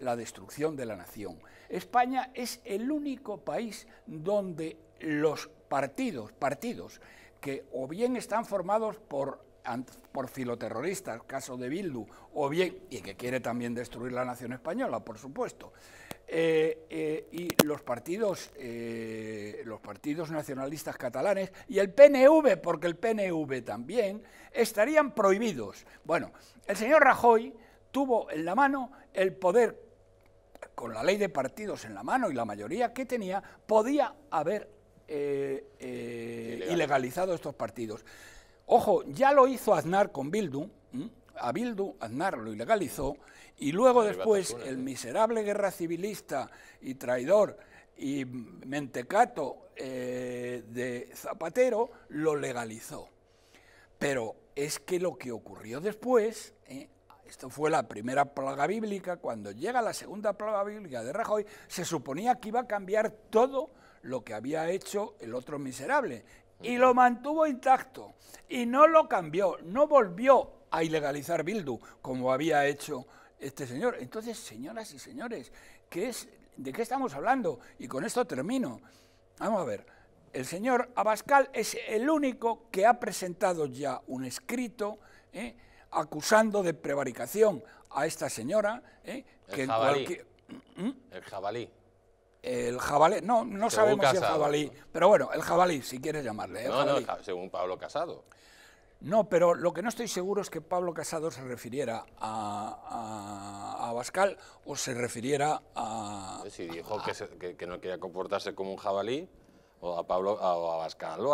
la destrucción de la nación. España es el único país donde los partidos, partidos que o bien están formados por por filoterroristas, caso de Bildu, o bien, y que quiere también destruir la nación española, por supuesto. Eh, eh, y los partidos, eh, los partidos nacionalistas catalanes y el PNV, porque el PNV también, estarían prohibidos. Bueno, el señor Rajoy tuvo en la mano el poder, con la ley de partidos en la mano y la mayoría que tenía, podía haber eh, eh, ilegalizado estos partidos. Ojo, ya lo hizo Aznar con Bildu, a Bildu Aznar lo ilegalizó, y luego después el miserable guerra civilista y traidor y mentecato eh, de Zapatero lo legalizó. Pero es que lo que ocurrió después, esto fue la primera plaga bíblica. Cuando llega la segunda plaga bíblica de Rajoy, se suponía que iba a cambiar todo lo que había hecho el otro miserable. Y lo mantuvo intacto. Y no lo cambió. No volvió a ilegalizar Bildu, como había hecho este señor. Entonces, señoras y señores, es, ¿de qué estamos hablando? Y con esto termino. Vamos a ver. El señor Abascal es el único que ha presentado ya un escrito. ¿eh? acusando de prevaricación a esta señora. ¿eh? El, que jabalí. ¿Mm? el jabalí. El jabalí. No, no sabemos si el jabalí. Pero bueno, el jabalí, si quieres llamarle. no, según Pablo Casado. No, pero lo que no estoy seguro es que Pablo Casado se refiriera a, a, Abascal o se refiriera a... Si dijo que, que, no quería comportarse como un jabalí, o a Pablo, o a, Bascal.